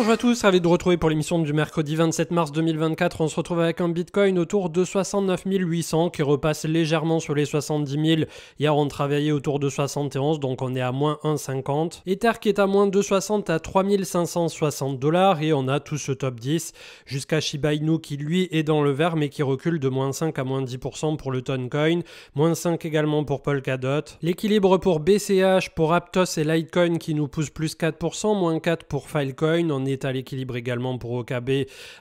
Bonjour à tous, ravi de vous retrouver pour l'émission du mercredi 27 mars 2024. On se retrouve avec un Bitcoin autour de 69 800 qui repasse légèrement sur les 70 000. Hier, on travaillait autour de 71, donc on est à moins 1,50. Ether qui est à moins 2,60 à 3560 dollars et on a tout ce top 10 jusqu'à Shiba Inu qui lui est dans le vert mais qui recule de moins 5 à moins 10% pour le Toncoin, moins 5 également pour Polkadot. L'équilibre pour BCH, pour Aptos et Litecoin qui nous pousse plus 4%, moins 4 pour Filecoin. On est à l'équilibre également pour OKB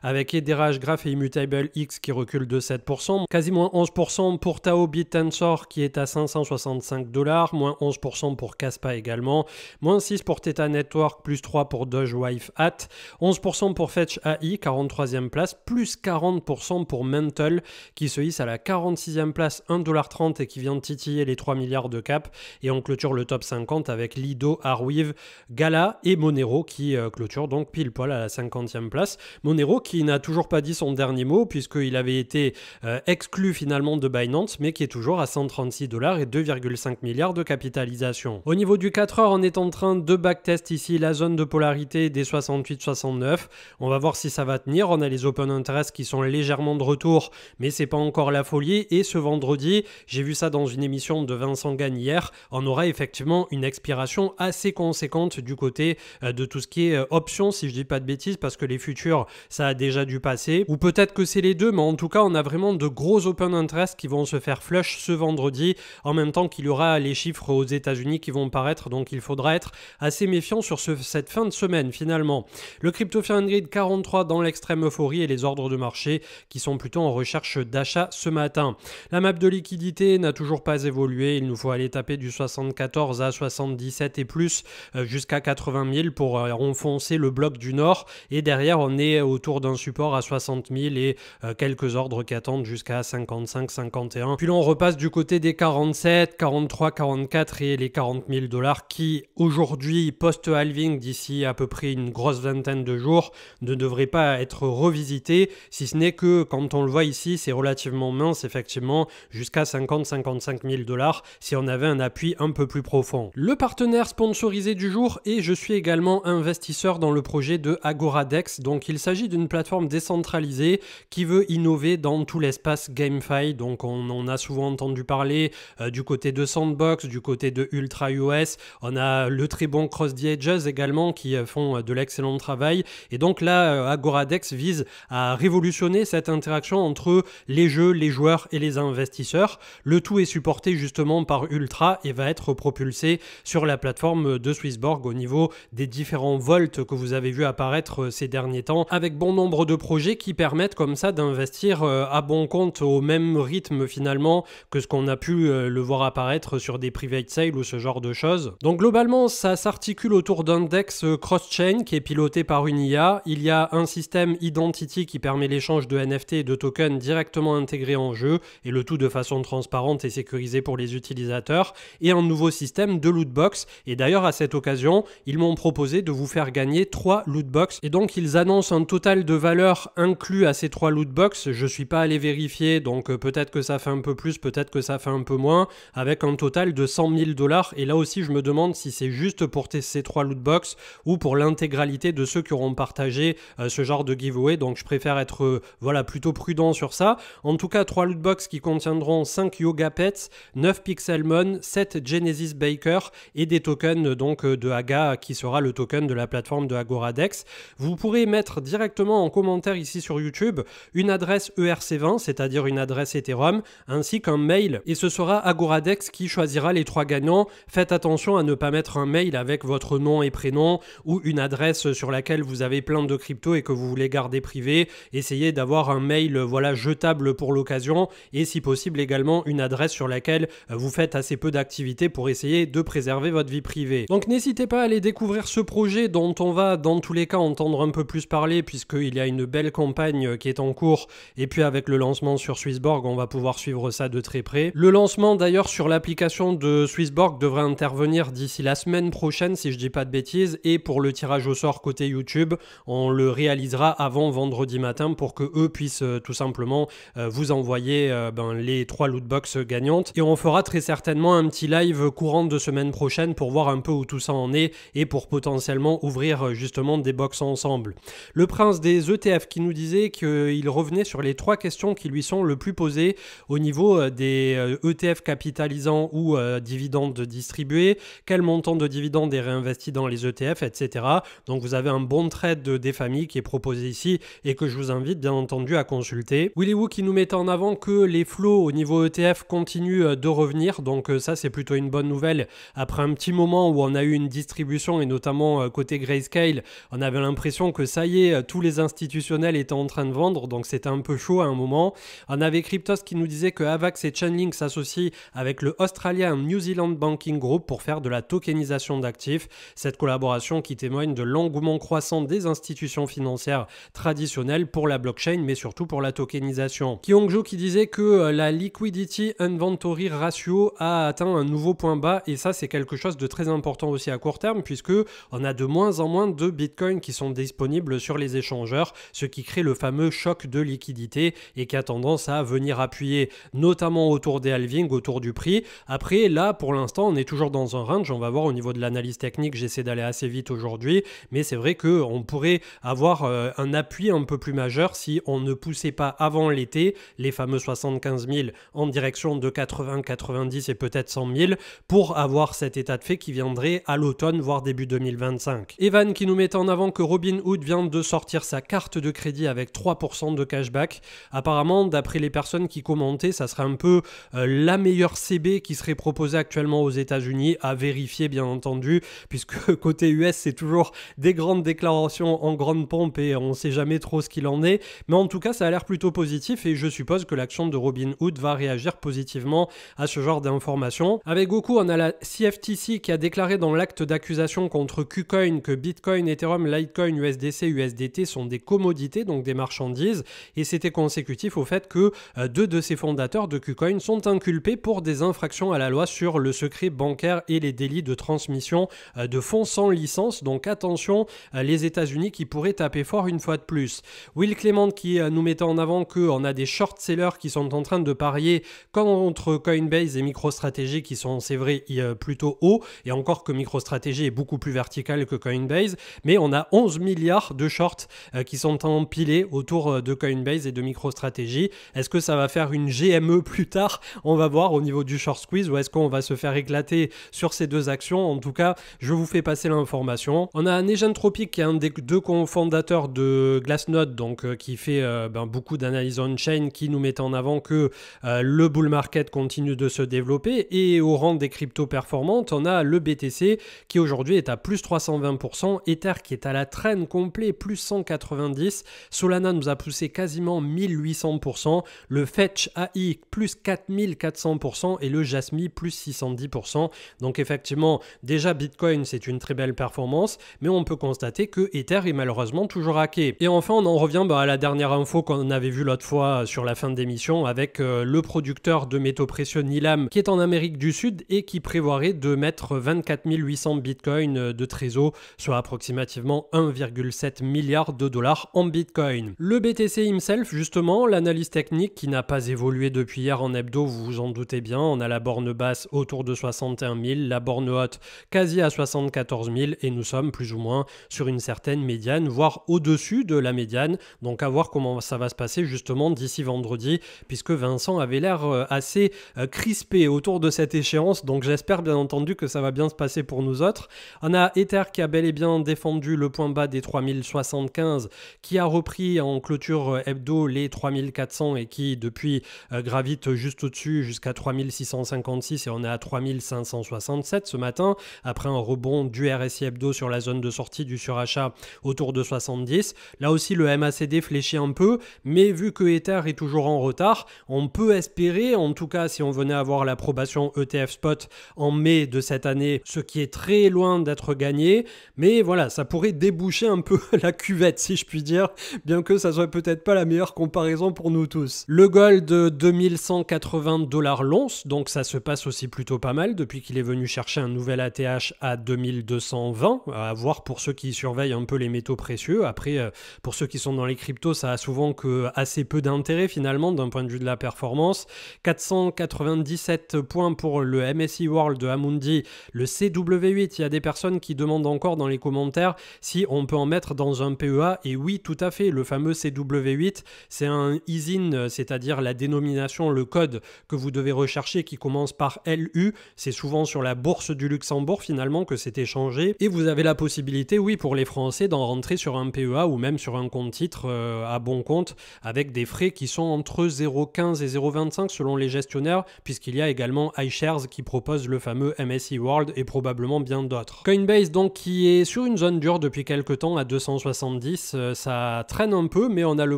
avec Ederage Graph et Immutable X qui recule de 7%, quasiment 11% pour Tao Tensor qui est à 565 dollars, moins 11% pour Caspa également, moins 6 pour Theta Network, plus 3 pour Doge Wife Hat, 11% pour Fetch AI, 43e place, plus 40% pour Mental qui se hisse à la 46e place, 1,30$ et qui vient de titiller les 3 milliards de cap. Et on clôture le top 50 avec Lido, Arweave, Gala et Monero qui euh, clôture donc il poil à la 50e place. Monero qui n'a toujours pas dit son dernier mot puisqu'il avait été euh, exclu finalement de Binance mais qui est toujours à 136 dollars et 2,5 milliards de capitalisation. Au niveau du 4 heures, on est en train de backtest ici la zone de polarité des 68-69. On va voir si ça va tenir. On a les open interest qui sont légèrement de retour mais c'est pas encore la folie et ce vendredi, j'ai vu ça dans une émission de Vincent Gagne hier, on aura effectivement une expiration assez conséquente du côté euh, de tout ce qui est euh, options, si je dis pas de bêtises, parce que les futurs, ça a déjà dû passer. Ou peut-être que c'est les deux, mais en tout cas, on a vraiment de gros open interest qui vont se faire flush ce vendredi, en même temps qu'il y aura les chiffres aux États-Unis qui vont paraître, donc il faudra être assez méfiant sur cette fin de semaine finalement. Le crypto Grid 43 dans l'extrême euphorie et les ordres de marché qui sont plutôt en recherche d'achat ce matin. La map de liquidité n'a toujours pas évolué, il nous faut aller taper du 74 à 77 et plus euh, jusqu'à 80 000 pour euh, enfoncer le bloc du Nord. Et derrière, on est autour d'un support à 60 000 et euh, quelques ordres qui attendent jusqu'à 55, 51. Puis là, on repasse du côté des 47, 43, 44 et les 40 000 dollars qui, aujourd'hui, post-halving, d'ici à peu près une grosse vingtaine de jours, ne devraient pas être revisités, si ce n'est que, quand on le voit ici, c'est relativement mince, effectivement, jusqu'à 50, 55 000 dollars si on avait un appui un peu plus profond. Le partenaire sponsorisé du jour et je suis également investisseur dans le projet de Agoradex. Donc il s'agit d'une plateforme décentralisée qui veut innover dans tout l'espace GameFi. Donc on en a souvent entendu parler euh, du côté de Sandbox, du côté de Ultra US. On a le très bon Cross the Edges également qui euh, font euh, de l'excellent travail. Et donc là, Agoradex vise à révolutionner cette interaction entre les jeux, les joueurs et les investisseurs. Le tout est supporté justement par Ultra et va être propulsé sur la plateforme de Swissborg au niveau des différents volts que vous avez vu apparaître euh, ces derniers temps, avec bon nombre de projets qui permettent comme ça d'investir euh, à bon compte au même rythme finalement que ce qu'on a pu euh, le voir apparaître sur des private sales ou ce genre de choses. Donc globalement, ça s'articule autour d'un DEX cross-chain qui est piloté par une IA. Il y a un système Identity qui permet l'échange de NFT et de tokens directement intégrés en jeu, et le tout de façon transparente et sécurisée pour les utilisateurs, et un nouveau système de lootbox. Et d'ailleurs, à cette occasion, ils m'ont proposé de vous faire gagner 3 lootbox. Et donc ils annoncent un total de valeur inclus à ces 3 lootbox. Je suis pas allé vérifier, donc euh, peut-être que ça fait un peu plus, peut-être que ça fait un peu moins, avec un total de 100 000 dollars. Et là aussi je me demande si c'est juste pour ces 3 lootbox ou pour l'intégralité de ceux qui auront partagé euh, ce genre de giveaway. Donc je préfère être euh, voilà plutôt prudent sur ça. En tout cas, 3 lootbox qui contiendront 5 Yoga Pets, 9 Pixelmon, 7 Genesis Baker et des tokens donc de aga qui sera le token de la plateforme de Agora ADEX, vous pourrez mettre directement en commentaire ici sur YouTube une adresse ERC20, c'est-à-dire une adresse Ethereum, ainsi qu'un mail. Et ce sera Agoradex qui choisira les trois gagnants. Faites attention à ne pas mettre un mail avec votre nom et prénom ou une adresse sur laquelle vous avez plein de crypto et que vous voulez garder privé. Essayez d'avoir un mail voilà jetable pour l'occasion et si possible également une adresse sur laquelle vous faites assez peu d'activités pour essayer de préserver votre vie privée. Donc n'hésitez pas à aller découvrir ce projet dont on va dans tous les cas entendre un peu plus parler puisqu'il y a une belle campagne qui est en cours et puis avec le lancement sur Swissborg on va pouvoir suivre ça de très près. Le lancement d'ailleurs sur l'application de Swissborg devrait intervenir d'ici la semaine prochaine si je dis pas de bêtises et pour le tirage au sort côté YouTube on le réalisera avant vendredi matin pour que eux puissent euh, tout simplement euh, vous envoyer euh, ben, les trois lootbox gagnantes et on fera très certainement un petit live courant de semaine prochaine pour voir un peu où tout ça en est et pour potentiellement ouvrir justement des box ensemble. Le prince des ETF qui nous disait qu'il revenait sur les trois questions qui lui sont le plus posées au niveau euh, des ETF euh, e capitalisants ou euh, dividendes distribués, quel montant de dividendes est réinvesti dans les ETF, etc. Donc vous avez un bon trade des familles qui est proposé ici et que je vous invite bien entendu à consulter. Willy Wu qui nous mettait en avant que les flots au niveau ETF continuent de revenir, donc ça c'est plutôt une bonne nouvelle après un petit moment où on a eu une distribution et notamment côté grayscale on avait l'impression que ça y est, tous les institutionnels étaient en train de vendre, donc c'était un peu chaud à un moment. On avait Cryptos qui nous disait que Avax et Chainlink s'associent avec le Australian New Zealand Banking Group pour faire de la tokenisation d'actifs. Cette collaboration qui témoigne de l'engouement croissant des institutions financières traditionnelles pour la blockchain, mais surtout pour la tokenisation. Kyongjo qui disait que euh, la liquidity inventory ratio a atteint un nouveau point bas, et ça c'est quelque chose de très important aussi à court terme, puisque on a de moins en moins de Bitcoins coins qui sont disponibles sur les échangeurs, ce qui crée le fameux choc de liquidité et qui a tendance à venir appuyer notamment autour des halvings, autour du prix. Après, là, pour l'instant, on est toujours dans un range. On va voir au niveau de l'analyse technique, j'essaie d'aller assez vite aujourd'hui, mais c'est vrai que on pourrait avoir euh, un appui un peu plus majeur si on ne poussait pas avant l'été les fameux 75 000 en direction de 80, 90 et peut-être 100 000 pour avoir cet état de fait qui viendrait à l'automne, voire début 2025. Evan qui nous met en en avant que Robin Hood vient de sortir sa carte de crédit avec 3% de cashback. Apparemment, d'après les personnes qui commentaient, ça serait un peu euh, la meilleure CB qui serait proposée actuellement aux États-Unis, à vérifier bien entendu, puisque côté US, c'est toujours des grandes déclarations en grande pompe et on ne sait jamais trop ce qu'il en est. Mais en tout cas, ça a l'air plutôt positif et je suppose que l'action de Robinhood va réagir positivement à ce genre d'informations. Avec Goku, on a la CFTC qui a déclaré dans l'acte d'accusation contre KuCoin que Bitcoin est Ethereum, Litecoin, USDC, USDT sont des commodités, donc des marchandises, et c'était consécutif au fait que euh, deux de ses fondateurs de KuCoin sont inculpés pour des infractions à la loi sur le secret bancaire et les délits de transmission euh, de fonds sans licence. Donc attention, euh, les États-Unis qui pourraient taper fort une fois de plus. Will Clement qui nous mettait en avant qu'on a des short-sellers qui sont en train de parier contre Coinbase et MicroStrategy qui sont, c'est vrai, plutôt hauts, et encore que MicroStrategy est beaucoup plus vertical que Coinbase mais on a 11 milliards de shorts euh, qui sont empilés autour euh, de Coinbase et de MicroStrategy. Est-ce que ça va faire une GME plus tard On va voir au niveau du short squeeze ou est-ce qu'on va se faire éclater sur ces deux actions En tout cas, je vous fais passer l'information. On a Nejan Tropic qui est un des deux cofondateurs de Glassnode, donc euh, qui fait ben, beaucoup d'analyses on-chain, qui nous met en avant que le bull market continue de se développer et au rang des cryptos performantes, on a le BTC qui aujourd'hui est à plus 320%, Ether qui est à la traîne complet, plus 190. Solana nous a poussé quasiment 1800%. Le Fetch AI, plus 4400%. Et le Jasmine, plus 610%. Donc effectivement, déjà Bitcoin, c'est une très belle performance. Mais on peut constater que Ether est malheureusement toujours hacké. Et enfin, on en revient bah, à la dernière info qu'on avait vue l'autre fois euh, sur la fin de d'émission avec euh, le producteur de métaux précieux Nilam qui est en Amérique du Sud et qui prévoirait de mettre 24 800 bitcoins euh, de trésor, soit approximativement 1,7 milliard de dollars en Bitcoin. Le BTC himself, justement, l'analyse technique qui n'a pas évolué depuis hier en hebdo, vous vous en doutez bien, on a la borne basse autour de 61 000, la borne haute quasi à 74 000 et nous sommes plus ou moins sur une certaine médiane, voire au-dessus de la médiane. Donc à voir comment ça va se passer justement d'ici vendredi, puisque Vincent avait l'air euh, assez euh, crispé autour de cette échéance. Donc j'espère bien entendu que ça va bien se passer pour nous autres. On a Ether qui a bel et bien défendu le point bas des 3075 qui a repris en clôture euh, hebdo les 3400 et qui depuis euh, gravite juste au-dessus jusqu'à 3656 et on est à 3567 ce matin après un rebond du RSI hebdo sur la zone de sortie du surachat autour de 70. Là aussi le MACD fléchit un peu mais vu que Ether est toujours en retard, on peut espérer en tout cas si on venait avoir l'approbation ETF spot en mai de cette année, ce qui est très loin d'être gagné, mais voilà, ça pourrait déboucher un peu la cuvette, si je puis dire, bien que ça serait peut-être pas la meilleure comparaison pour nous tous. Le gold de 2180 dollars l'once, donc ça se passe aussi plutôt pas mal depuis qu'il est venu chercher un nouvel ATH à 2220, à voir pour ceux qui surveillent un peu les métaux précieux. Après, euh, pour ceux qui sont dans les cryptos, ça a souvent que assez peu d'intérêt finalement d'un point de vue de la performance. 497 points pour le MSI World de Amundi, le CW8, il y a des personnes qui demandent encore dans les commentaires si on peut en mettre dans un PEA. Et oui, tout à fait, le fameux CW8, c'est un ISIN, c'est-à-dire la dénomination, le code que vous devez rechercher qui commence par LU. C'est souvent sur la bourse du Luxembourg finalement que c'est échangé. Et vous avez la possibilité, oui, pour les Français d'en rentrer sur un PEA ou même sur un compte titre euh, à bon compte avec des frais qui sont entre 0,15 et 0,25 selon les gestionnaires, puisqu'il y a également iShares qui propose le fameux MSI World et probablement bien d'autres. Coinbase donc qui est sur une zone du depuis quelques temps à 270. Euh, ça traîne un peu, mais on a le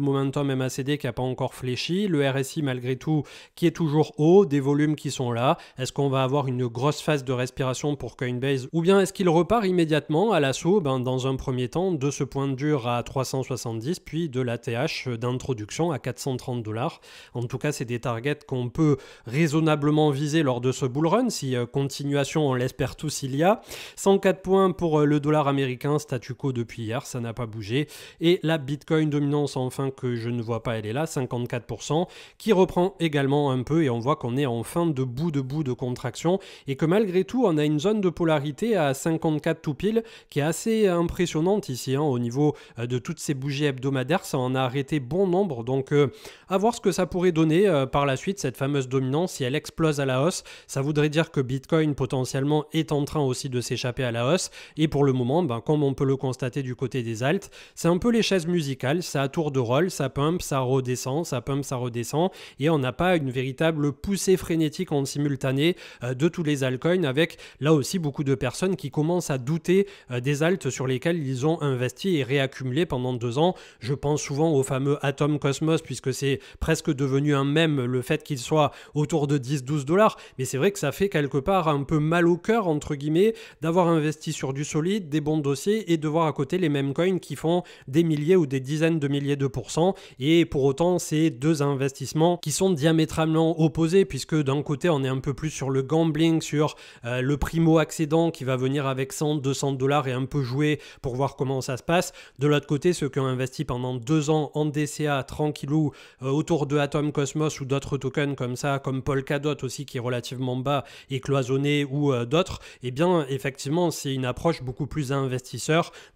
momentum MACD qui n'a pas encore fléchi, le RSI malgré tout qui est toujours haut, des volumes qui sont là. Est-ce qu'on va avoir une grosse phase de respiration pour Coinbase ou bien est-ce qu'il repart immédiatement à l'assaut ben, dans un premier temps de ce point dur à 370 puis de la TH d'introduction à 430 dollars. En tout cas, c'est des targets qu'on peut raisonnablement viser lors de ce bull run si euh, continuation on l'espère tous il y a. 104 points pour euh, le dollar américain statu quo depuis hier, ça n'a pas bougé. Et la Bitcoin dominance enfin que je ne vois pas, elle est là, 54%, qui reprend également un peu et on voit qu'on est en fin de bout de bout de contraction et que malgré tout on a une zone de polarité à 54 tout pile qui est assez impressionnante ici hein, au niveau euh, de toutes ces bougies hebdomadaires, ça en a arrêté bon nombre donc euh, à voir ce que ça pourrait donner euh, par la suite cette fameuse dominance si elle explose à la hausse, ça voudrait dire que Bitcoin potentiellement est en train aussi de s'échapper à la hausse et pour le moment ben, on peut le constater du côté des altes. C'est un peu les chaises musicales, ça à tour de rôle, ça pumpe, ça redescend, ça pump, ça redescend, et on n'a pas une véritable poussée frénétique en simultané euh, de tous les altcoins, avec là aussi beaucoup de personnes qui commencent à douter euh, des altes sur lesquelles ils ont investi et réaccumulé pendant deux ans. Je pense souvent au fameux Atom Cosmos, puisque c'est presque devenu un même le fait qu'il soit autour de 10-12 dollars, mais c'est vrai que ça fait quelque part un peu mal au cœur, entre guillemets, d'avoir investi sur du solide, des bons dossiers, et de voir à côté les mêmes coins qui font des milliers ou des dizaines de milliers de pourcents. Et pour autant, c'est deux investissements qui sont diamétralement opposés, puisque d'un côté, on est un peu plus sur le gambling, sur euh, le primo-accédant qui va venir avec 100, 200 dollars et un peu jouer pour voir comment ça se passe. De l'autre côté, ceux qui ont investi pendant deux ans en DCA tranquillou euh, autour de Atom Cosmos ou d'autres tokens comme ça, comme Polkadot aussi qui est relativement bas et cloisonné ou euh, d'autres, eh bien effectivement c'est une approche beaucoup plus investissante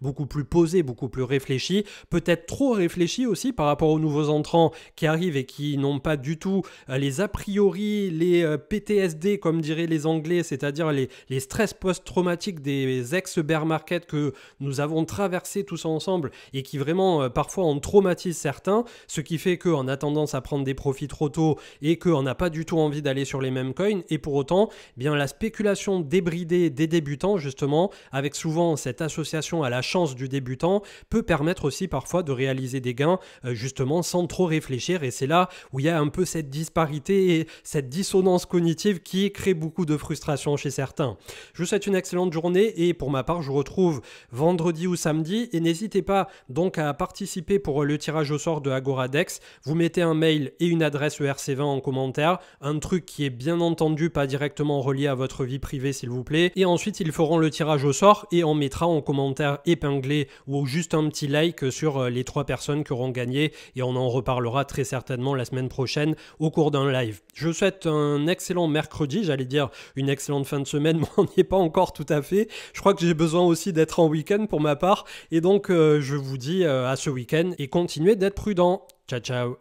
beaucoup plus posé, beaucoup plus réfléchi, peut-être trop réfléchi aussi par rapport aux nouveaux entrants qui arrivent et qui n'ont pas du tout euh, les a priori, les euh, PTSD comme diraient les Anglais, c'est-à-dire les, stress post-traumatiques des ex-bear market que nous avons traversé tous ensemble et qui vraiment euh, parfois en traumatisent certains, ce qui fait qu'on a tendance à prendre des profits trop tôt et qu'on n'a pas du tout envie d'aller sur les mêmes coins et pour autant, eh bien la spéculation débridée des débutants justement avec souvent cette association à la chance du débutant peut permettre aussi parfois de réaliser des gains euh, justement sans trop réfléchir et c'est là où il y a un peu cette disparité et cette dissonance cognitive qui crée beaucoup de frustration chez certains. Je vous souhaite une excellente journée et pour ma part je vous retrouve vendredi ou samedi et n'hésitez pas donc à participer pour le tirage au sort de Agoradex. Vous mettez un mail et une adresse ERC20 en commentaire, un truc qui est bien entendu pas directement relié à votre vie privée s'il vous plaît et ensuite ils feront le tirage au sort et on mettra en commentaire épinglé ou juste un petit like sur euh, les trois personnes qui auront gagné et on en reparlera très certainement la semaine prochaine au cours d'un live. Je souhaite un excellent mercredi, j'allais dire une excellente fin de semaine, mais on n'y est pas encore tout à fait. Je crois que j'ai besoin aussi d'être en week-end pour ma part et donc euh, je vous dis euh, à ce week-end et continuez d'être prudent. Ciao ciao